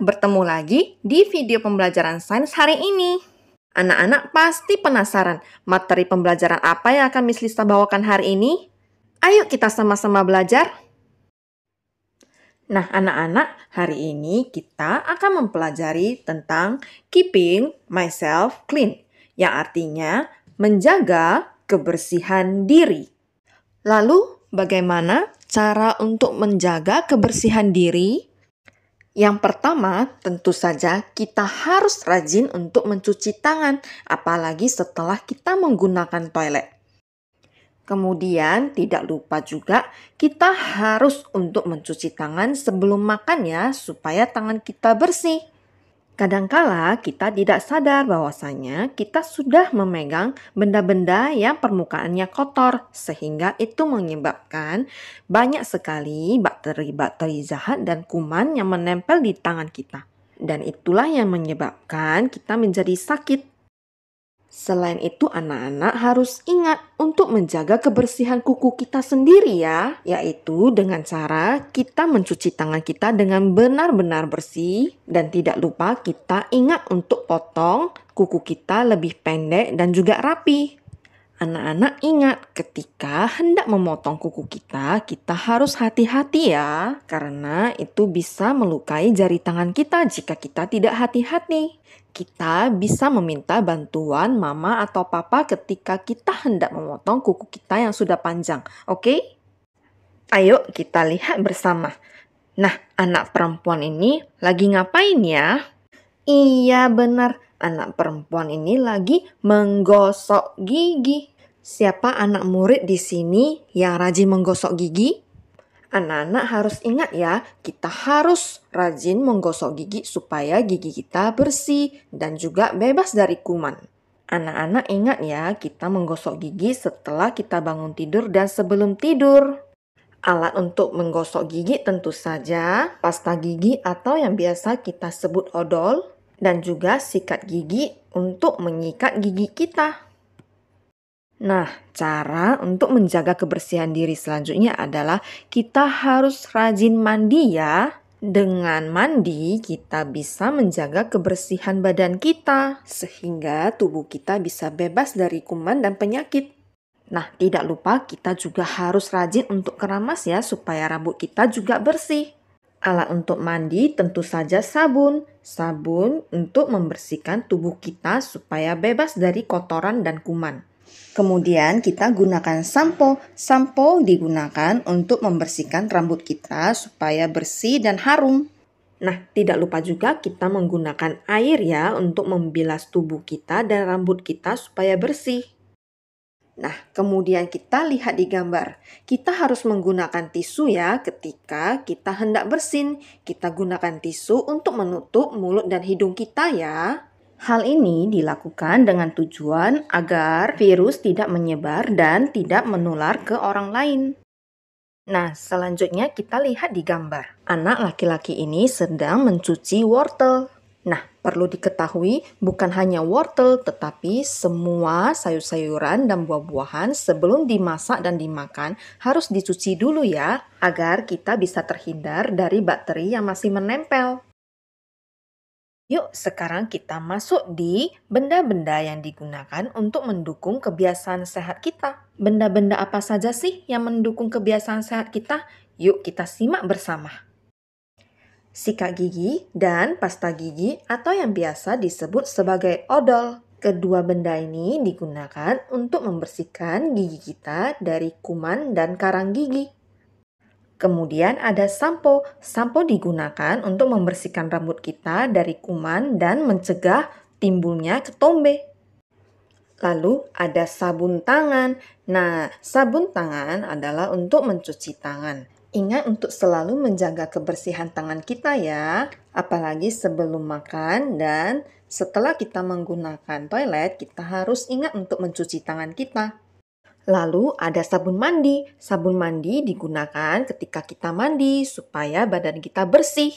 bertemu lagi di video pembelajaran sains hari ini. Anak-anak pasti penasaran materi pembelajaran apa yang akan Miss Lisa bawakan hari ini? Ayo kita sama-sama belajar. Nah, anak-anak, hari ini kita akan mempelajari tentang keeping myself clean, yang artinya menjaga kebersihan diri. Lalu, bagaimana cara untuk menjaga kebersihan diri? Yang pertama, tentu saja kita harus rajin untuk mencuci tangan, apalagi setelah kita menggunakan toilet. Kemudian tidak lupa juga kita harus untuk mencuci tangan sebelum makan ya supaya tangan kita bersih. Kadangkala kita tidak sadar bahwasanya kita sudah memegang benda-benda yang permukaannya kotor sehingga itu menyebabkan banyak sekali bakteri-bakteri jahat dan kuman yang menempel di tangan kita. Dan itulah yang menyebabkan kita menjadi sakit Selain itu, anak-anak harus ingat untuk menjaga kebersihan kuku kita sendiri ya, yaitu dengan cara kita mencuci tangan kita dengan benar-benar bersih dan tidak lupa kita ingat untuk potong kuku kita lebih pendek dan juga rapi. Anak-anak ingat, ketika hendak memotong kuku kita, kita harus hati-hati ya, karena itu bisa melukai jari tangan kita jika kita tidak hati-hati. Kita bisa meminta bantuan mama atau papa ketika kita hendak memotong kuku kita yang sudah panjang, oke? Okay? Ayo kita lihat bersama. Nah, anak perempuan ini lagi ngapain ya? Iya benar, anak perempuan ini lagi menggosok gigi. Siapa anak murid di sini yang rajin menggosok gigi? Anak-anak harus ingat ya, kita harus rajin menggosok gigi supaya gigi kita bersih dan juga bebas dari kuman. Anak-anak ingat ya, kita menggosok gigi setelah kita bangun tidur dan sebelum tidur. Alat untuk menggosok gigi tentu saja pasta gigi atau yang biasa kita sebut odol, dan juga sikat gigi untuk menyikat gigi kita. Nah, cara untuk menjaga kebersihan diri selanjutnya adalah kita harus rajin mandi ya. Dengan mandi, kita bisa menjaga kebersihan badan kita sehingga tubuh kita bisa bebas dari kuman dan penyakit. Nah, tidak lupa kita juga harus rajin untuk keramas ya supaya rambut kita juga bersih. Kalau untuk mandi tentu saja sabun. Sabun untuk membersihkan tubuh kita supaya bebas dari kotoran dan kuman. Kemudian kita gunakan sampo. Sampo digunakan untuk membersihkan rambut kita supaya bersih dan harum. Nah, tidak lupa juga kita menggunakan air ya untuk membilas tubuh kita dan rambut kita supaya bersih. Nah, kemudian kita lihat di gambar. Kita harus menggunakan tisu ya ketika kita hendak bersin. Kita gunakan tisu untuk menutup mulut dan hidung kita ya. Hal ini dilakukan dengan tujuan agar virus tidak menyebar dan tidak menular ke orang lain. Nah, selanjutnya kita lihat di gambar. Anak laki-laki ini sedang mencuci wortel. Perlu diketahui, bukan hanya wortel, tetapi semua sayur-sayuran dan buah-buahan sebelum dimasak dan dimakan harus dicuci dulu ya, agar kita bisa terhindar dari bakteri yang masih menempel. Yuk, sekarang kita masuk di benda-benda yang digunakan untuk mendukung kebiasaan sehat kita. Benda-benda apa saja sih yang mendukung kebiasaan sehat kita? Yuk, kita simak bersama sikat gigi, dan pasta gigi atau yang biasa disebut sebagai odol. Kedua benda ini digunakan untuk membersihkan gigi kita dari kuman dan karang gigi. Kemudian ada sampo. Sampo digunakan untuk membersihkan rambut kita dari kuman dan mencegah timbulnya ketombe. Lalu ada sabun tangan. Nah, sabun tangan adalah untuk mencuci tangan. Ingat untuk selalu menjaga kebersihan tangan kita ya, apalagi sebelum makan dan setelah kita menggunakan toilet, kita harus ingat untuk mencuci tangan kita. Lalu ada sabun mandi. Sabun mandi digunakan ketika kita mandi supaya badan kita bersih.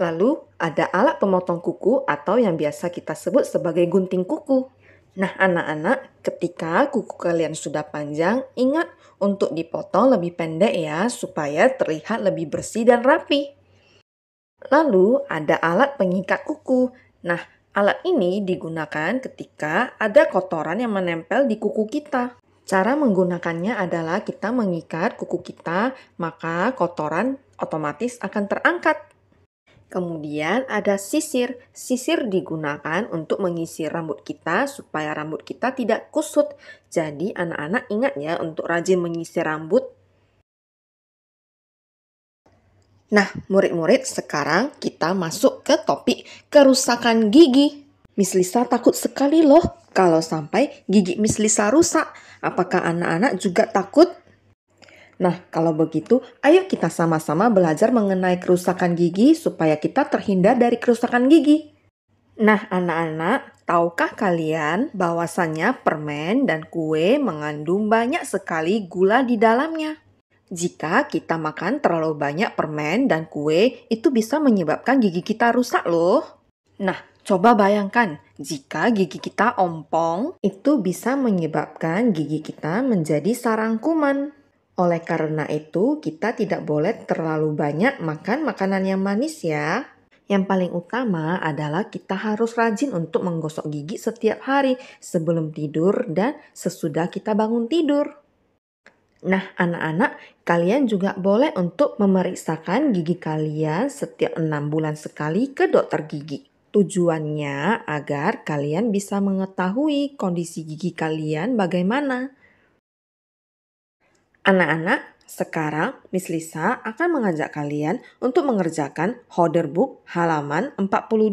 Lalu ada alat pemotong kuku atau yang biasa kita sebut sebagai gunting kuku. Nah, anak-anak, ketika kuku kalian sudah panjang, ingat untuk dipotong lebih pendek ya, supaya terlihat lebih bersih dan rapi. Lalu, ada alat pengikat kuku. Nah, alat ini digunakan ketika ada kotoran yang menempel di kuku kita. Cara menggunakannya adalah kita mengikat kuku kita, maka kotoran otomatis akan terangkat. Kemudian ada sisir. Sisir digunakan untuk mengisi rambut kita supaya rambut kita tidak kusut. Jadi anak-anak ingat ya untuk rajin mengisi rambut. Nah, murid-murid, sekarang kita masuk ke topik kerusakan gigi. Miss Lisa takut sekali loh kalau sampai gigi Miss Lisa rusak. Apakah anak-anak juga takut? Nah, kalau begitu, ayo kita sama-sama belajar mengenai kerusakan gigi supaya kita terhindar dari kerusakan gigi. Nah, anak-anak, tahukah kalian bahwasannya permen dan kue mengandung banyak sekali gula di dalamnya? Jika kita makan terlalu banyak permen dan kue, itu bisa menyebabkan gigi kita rusak loh. Nah, coba bayangkan, jika gigi kita ompong, itu bisa menyebabkan gigi kita menjadi sarang kuman. Oleh karena itu, kita tidak boleh terlalu banyak makan makanan yang manis ya. Yang paling utama adalah kita harus rajin untuk menggosok gigi setiap hari sebelum tidur dan sesudah kita bangun tidur. Nah, anak-anak, kalian juga boleh untuk memeriksakan gigi kalian setiap enam bulan sekali ke dokter gigi. Tujuannya agar kalian bisa mengetahui kondisi gigi kalian bagaimana. Anak-anak, sekarang Miss Lisa akan mengajak kalian untuk mengerjakan holder book halaman 42.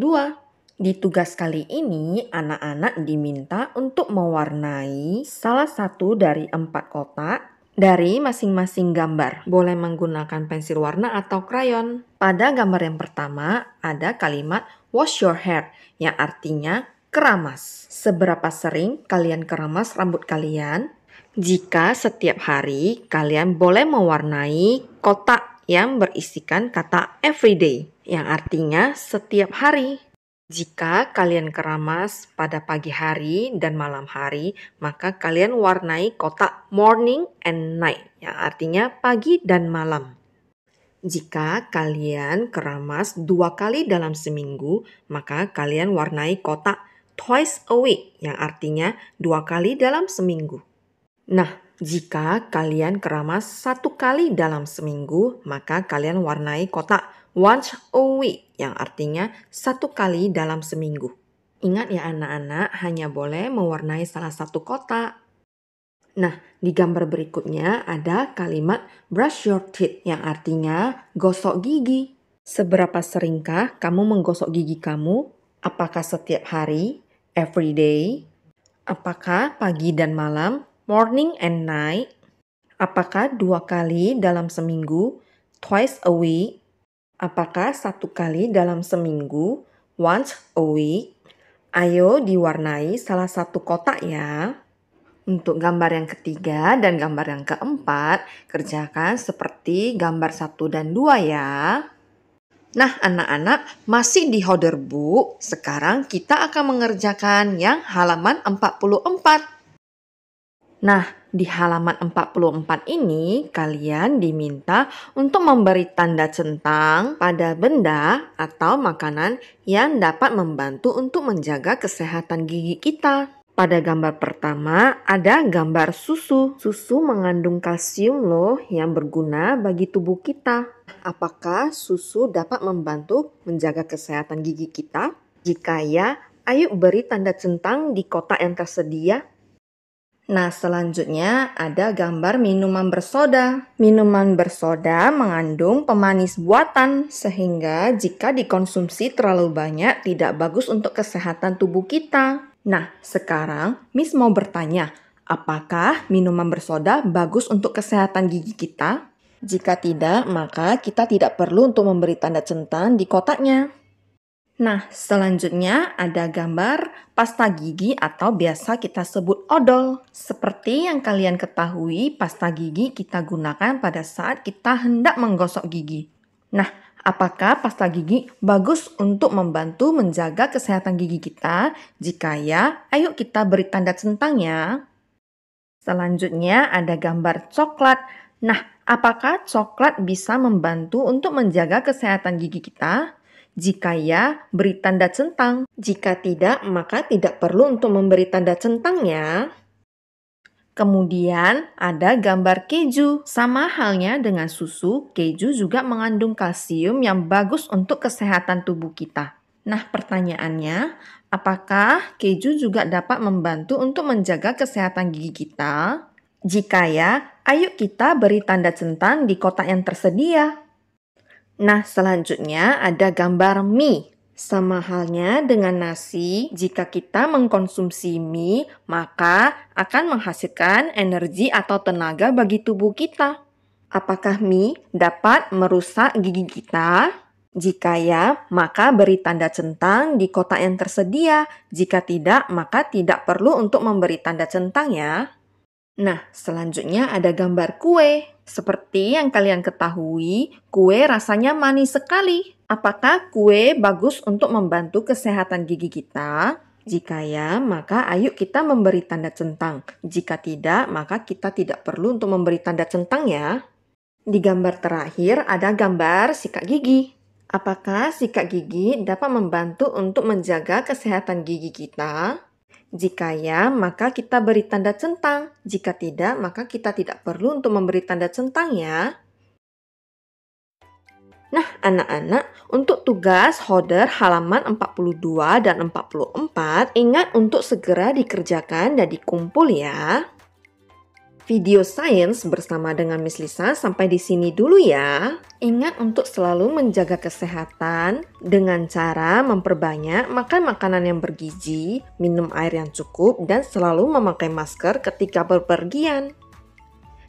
Di tugas kali ini, anak-anak diminta untuk mewarnai salah satu dari empat kotak dari masing-masing gambar. Boleh menggunakan pensil warna atau krayon. Pada gambar yang pertama ada kalimat wash your hair yang artinya keramas. Seberapa sering kalian keramas rambut kalian? jika setiap hari kalian boleh mewarnai kotak yang berisikan kata everyday, yang artinya setiap hari. Jika kalian keramas pada pagi hari dan malam hari, maka kalian warnai kotak morning and night, yang artinya pagi dan malam. Jika kalian keramas dua kali dalam seminggu, maka kalian warnai kotak twice a week, yang artinya dua kali dalam seminggu. Nah, jika kalian keramas satu kali dalam seminggu, maka kalian warnai kotak once a week yang artinya satu kali dalam seminggu. Ingat ya anak-anak, hanya boleh mewarnai salah satu kotak. Nah, di gambar berikutnya ada kalimat brush your teeth yang artinya gosok gigi. Seberapa seringkah kamu menggosok gigi kamu? Apakah setiap hari, every day? Apakah pagi dan malam, morning and night? Apakah dua kali dalam seminggu, twice a week? Apakah satu kali dalam seminggu, once a week? Ayo diwarnai salah satu kotak ya. Untuk gambar yang ketiga dan gambar yang keempat, kerjakan seperti gambar satu dan dua ya. Nah, anak-anak masih di holder Sekarang kita akan mengerjakan yang halaman 44. Nah, di halaman 44 ini kalian diminta untuk memberi tanda centang pada benda atau makanan yang dapat membantu untuk menjaga kesehatan gigi kita. Pada gambar pertama ada gambar susu. Susu mengandung kalsium loh yang berguna bagi tubuh kita. Apakah susu dapat membantu menjaga kesehatan gigi kita? Jika ya, ayo beri tanda centang di kotak yang tersedia. Nah, selanjutnya ada gambar minuman bersoda. Minuman bersoda mengandung pemanis buatan, sehingga jika dikonsumsi terlalu banyak tidak bagus untuk kesehatan tubuh kita. Nah, sekarang Miss mau bertanya, apakah minuman bersoda bagus untuk kesehatan gigi kita? Jika tidak, maka kita tidak perlu untuk memberi tanda centang di kotaknya. Nah, selanjutnya ada gambar pasta gigi atau biasa kita sebut odol. Seperti yang kalian ketahui, pasta gigi kita gunakan pada saat kita hendak menggosok gigi. Nah, apakah pasta gigi bagus untuk membantu menjaga kesehatan gigi kita? Jika ya, ayo kita beri tanda centang ya. Selanjutnya ada gambar coklat. Nah, apakah coklat bisa membantu untuk menjaga kesehatan gigi kita? Jika ya, beri tanda centang. Jika tidak, maka tidak perlu untuk memberi tanda centangnya. Kemudian ada gambar keju. Sama halnya dengan susu, keju juga mengandung kalsium yang bagus untuk kesehatan tubuh kita. Nah, pertanyaannya, apakah keju juga dapat membantu untuk menjaga kesehatan gigi kita? Jika ya, ayo kita beri tanda centang di kotak yang tersedia. Nah, selanjutnya ada gambar mie. Sama halnya dengan nasi, jika kita mengkonsumsi mie, maka akan menghasilkan energi atau tenaga bagi tubuh kita. Apakah mie dapat merusak gigi kita? Jika ya, maka beri tanda centang di kotak yang tersedia. Jika tidak, maka tidak perlu untuk memberi tanda centang ya. Nah, selanjutnya ada gambar kue. Seperti yang kalian ketahui, kue rasanya manis sekali. Apakah kue bagus untuk membantu kesehatan gigi kita? Jika ya, maka ayo kita memberi tanda centang. Jika tidak, maka kita tidak perlu untuk memberi tanda centang ya. Di gambar terakhir ada gambar sikat gigi. Apakah sikat gigi dapat membantu untuk menjaga kesehatan gigi kita? Jika ya, maka kita beri tanda centang. Jika tidak, maka kita tidak perlu untuk memberi tanda centang ya. Nah, anak-anak, untuk tugas holder halaman 42 dan 44, ingat untuk segera dikerjakan dan dikumpul ya video science bersama dengan Miss Lisa sampai di sini dulu ya. Ingat untuk selalu menjaga kesehatan dengan cara memperbanyak makan makanan yang bergizi, minum air yang cukup, dan selalu memakai masker ketika berpergian.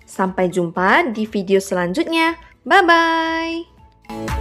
Sampai jumpa di video selanjutnya. Bye bye.